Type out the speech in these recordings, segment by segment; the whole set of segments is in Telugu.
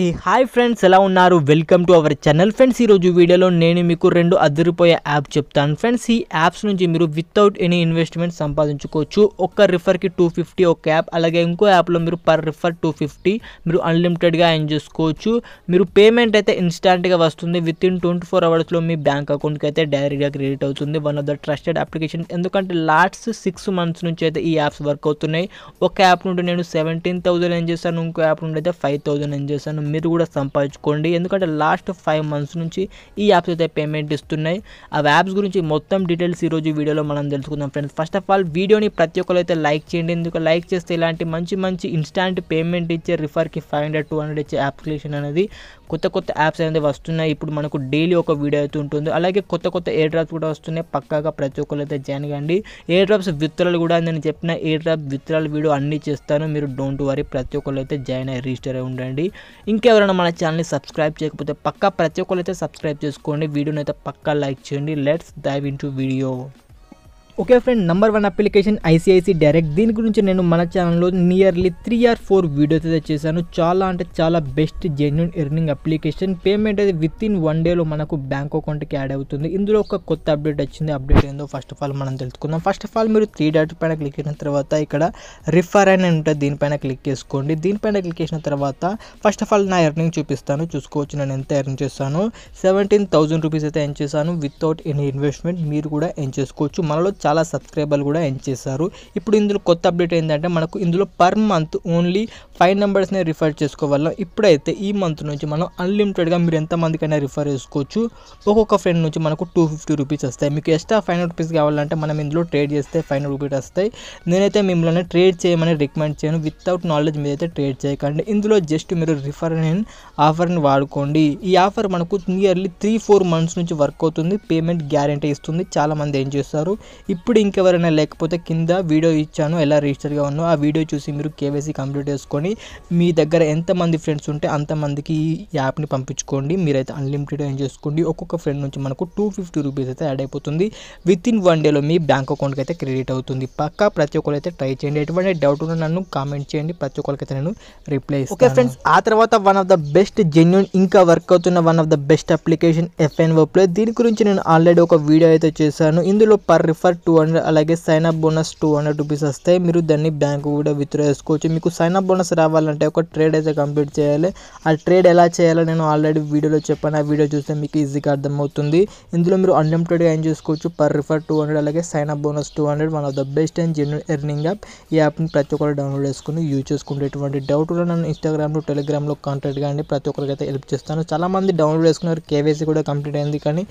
ఈ హాయ్ ఫ్రెండ్స్ ఎలా ఉన్నారు welcome to our channel friends ఈరోజు వీడియోలో నేను మీకు రెండు అదిరిపోయే యాప్ చెప్తాను ఫ్రెండ్స్ ఈ యాప్స్ నుంచి మీరు వితౌట్ ఎనీ ఇన్వెస్ట్మెంట్ సంపాదించుకోవచ్చు ఒక్క రిఫర్కి టూ ఫిఫ్టీ ఒక యాప్ అలాగే ఇంకో యాప్లో మీరు పర్ రిఫర్ టూ ఫిఫ్టీ మీరు అన్లిమిటెడ్గా ఎన్ చేసుకోవచ్చు మీరు పేమెంట్ అయితే ఇన్స్టాంట్గా వస్తుంది విత్ ఇన్ ట్వంటీ ఫోర్ అవర్స్లో మీ బ్యాంక్ అకౌంట్కి అయితే డైరెక్ట్గా క్రెడిట్ అవుతుంది one of the trusted application ఎందుకంటే లాస్ట్ సిక్స్ మంత్స్ నుంచి అయితే ఈ యాప్స్ వర్క్ అవుతున్నాయి ఒక యాప్ నుండి నేను సెవెంటీన్ థౌసండ్ ఏం చేశాను ఇంకో యాప్ నుండి అయితే ఫైవ్ థౌసండ్ ఏం చేశాను మీరు కూడా సంపాదించుకోండి ఎందుకంటే లాస్ట్ ఫైవ్ మంత్స్ నుంచి ఈ యాప్స్ అయితే పేమెంట్ ఇస్తున్నాయి ఆ యాప్స్ గురించి మొత్తం డీటెయిల్స్ ఈరోజు వీడియోలో మనం తెలుసుకుందాం ఫ్రెండ్స్ ఫస్ట్ ఆఫ్ ఆల్ వీడియోని ప్రతి ఒక్కరు అయితే లైక్ చేయండి ఎందుకు లైక్ చేస్తే ఇలాంటి మంచి మంచి ఇన్స్టాంట్ పేమెంట్ ఇచ్చే రిఫర్కి ఫైవ్ హండ్రెడ్ టూ హండ్రెడ్ ఇచ్చే యాప్లికేషన్ అనేది కొత్త కొత్త యాప్స్ అనేది వస్తున్నాయి ఇప్పుడు మనకు డైలీ ఒక వీడియో అయితే ఉంటుంది అలాగే కొత్త కొత్త ఎయిర్ డ్రాప్స్ కూడా వస్తున్నాయి పక్కాగా ప్రతి ఒక్కరు అయితే జాయిన్ కాండి ఎయిర్ డ్రాప్స్ విత్తనాలు కూడా నేను చెప్పిన ఎయిర్ డ్రాప్ విత్తనాలు వీడియో అన్నీ చేస్తాను మీరు డోంట్ వరీ ప్రతి ఒక్కరు అయితే జాయిన్ అయ్యి రిజిస్టర్ అయి ఉండండి ఇంకెవరైనా మన ఛానల్ని సబ్స్క్రైబ్ చేయకపోతే పక్కా ప్రతి ఒక్కరు అయితే సబ్స్క్రైబ్ చేసుకోండి వీడియోని అయితే పక్కా లైక్ చేయండి let's dive into video okay friend number one application ICIC direct దీని గురించి నేను మన ఛానల్లో nearly three or four videos అయితే చేశాను చాలా అంటే చాలా best genuine earning application payment అయితే విత్ ఇన్ వన్ డేలో మనకు బ్యాంక్ అకౌంట్కి యాడ్ అవుతుంది ఇందులో ఒక కొత్త అప్డేట్ వచ్చింది అప్డేట్ ఏందో ఫస్ట్ ఆఫ్ ఆల్ మనం తెలుసుకుందాం ఫస్ట్ ఆఫ్ ఆల్ మీరు త్రీ డాట్ పైన క్లిక్ చేసిన తర్వాత ఇక్కడ రిఫర్ అని ఉంటుంది దీనిపైన క్లిక్ చేసుకోండి దీనిపైన క్లిక్ చేసిన తర్వాత ఫస్ట్ ఆఫ్ ఆల్ నా ఎర్నింగ్ చూపిస్తాను చూసుకోవచ్చు నేను ఎంత ఎర్న్ చేస్తాను సెవెంటీన్ థౌసండ్ రూపీస్ అయితే ఎర్న్ చేశాను వితౌట్ ఎనీ ఇన్వెస్ట్మెంట్ మీరు కూడా ఎర్న్ చేసుకోవచ్చు మనలో చాలా సబ్స్క్రైబర్లు కూడా ఎన్ చేశారు ఇప్పుడు ఇందులో కొత్త అప్డేట్ ఏంటంటే మనకు ఇందులో పర్ మంత్ ఓన్లీ ఫైవ్ నెంబర్స్ని రిఫర్ చేసుకోవాలి ఇప్పుడైతే ఈ మంత్ నుంచి మనం అన్లిమిటెడ్గా మీరు ఎంతమందికైనా రిఫర్ చేసుకోవచ్చు ఒక్కొక్క ఫ్రెండ్ నుంచి మనకు టూ ఫిఫ్టీ రూపీస్ వస్తాయి మీకు ఎక్స్ట్రా ఫైవ్ హండ్రెడ్ రూపీస్ కావాలంటే మనం ఇందులో ట్రేడ్ చేస్తే ఫైవ్ హండ్రెడ్ రూపీస్ వస్తాయి నేనైతే మిమ్మల్ని ట్రేడ్ చేయమని రికమెండ్ చేయను వితౌట్ నాలెడ్జ్ మీద అయితే ట్రేడ్ చేయకండి ఇందులో జస్ట్ మీరు రిఫర్ అండ్ ఆఫర్ని వాడుకోండి ఈ ఆఫర్ మనకు నియర్లీ త్రీ ఫోర్ మంత్స్ నుంచి వర్క్ అవుతుంది పేమెంట్ గ్యారంటీ ఇస్తుంది చాలామంది ఏం చేస్తారు ఇప్పుడు ఇంకెవరైనా లేకపోతే కింద వీడియో ఇచ్చాను ఎలా రిజిస్టర్గా ఉన్నావు ఆ వీడియో చూసి మీరు కేవైసీ కంప్లీట్ చేసుకొని మీ దగ్గర ఎంతమంది ఫ్రెండ్స్ ఉంటే అంతమందికి ఈ యాప్ని పంపించుకోండి మీరైతే అన్లిమిటెడ్ ఏం చేసుకోండి ఒక్కొక్క ఫ్రెండ్ నుంచి మనకు టూ ఫిఫ్టీ రూపీస్ అయితే యాడ్ అయిపోతుంది విత్ ఇన్ వన్ డేలో మీ బ్యాంక్ అకౌంట్కి అయితే క్రెడిట్ అవుతుంది పక్కా ప్రతి ఒక్కరు అయితే ట్రై చేయండి ఎటువంటి డౌట్ ఉన్న నన్ను కామెంట్ చేయండి ప్రతి ఒక్కరికి అయితే నేను రిప్లై ఓకే ఫ్రెండ్స్ ఆ తర్వాత one of the best genuine ఇంకా వర్క్ అవుతున్న one of the best application FNO play దీని గురించి నేను ఆల్రెడీ ఒక వీడియో అయితే చేశాను ఇందులో పర్ రిఫర్ టూ హండ్రెడ్ అలాగే sign up bonus two hundred rupees వస్తాయి మీరు దాన్ని బ్యాంకు కూడా విత్డ్రా చేసుకోవచ్చు మీకు సైన్ అప్ బోనస్ రావాలంటే ఒక ట్రేడ్ అయితే కంప్లీట్ చేయాలి ఆ ట్రేడ్ ఎలా చేయాలో నేను ఆల్రెడీ వీడియోలో చెప్పాను ఆ వీడియో చూస్తే మీకు ఈజీగా అర్థమవుతుంది ఇందులో మీరు అన్లిమిటెడ్గా ఏం చేసుకోవచ్చు పర్ రిఫర్ టూ హండ్రెడ్ అలాగే sign up bonus two hundred one of the best and genuine earning app ఈ యాప్ని ప్రతి ఒక్కరు డౌన్లోడ్ చేసుకుని యూజ్ చేసుకుంటే ఎటువంటి డౌట్ కూడా నన్ను ఇన్స్టాగ్రామ్లో టెలిగ్రామ్లో కాంటాక్ట్ కానీ ప్రతి ఒక్కరికి అయితే హెల్ప్ చేస్తాను చాలామంది డౌన్లోడ్ చేసుకున్నారు కేవైసీ కూడా కంప్లీట్ అయింది కానీ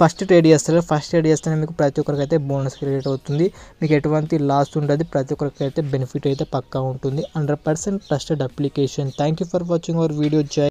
ఫస్ట్ ట్రేడ్ చేస్తారు ఫస్ట్ ట్రేడ్ చేస్తేనే మీకు ప్రతి ఒక్కరికి అయితే బోనస్ క్రియేట్ అవుతుంది మీకు ఎటువంటి లాస్ ఉండదు ప్రతి ఒక్కరికి అయితే బెనిఫిట్ అయితే పక్కా ఉంటుంది hundred percent trusted application thank you for watching our video జై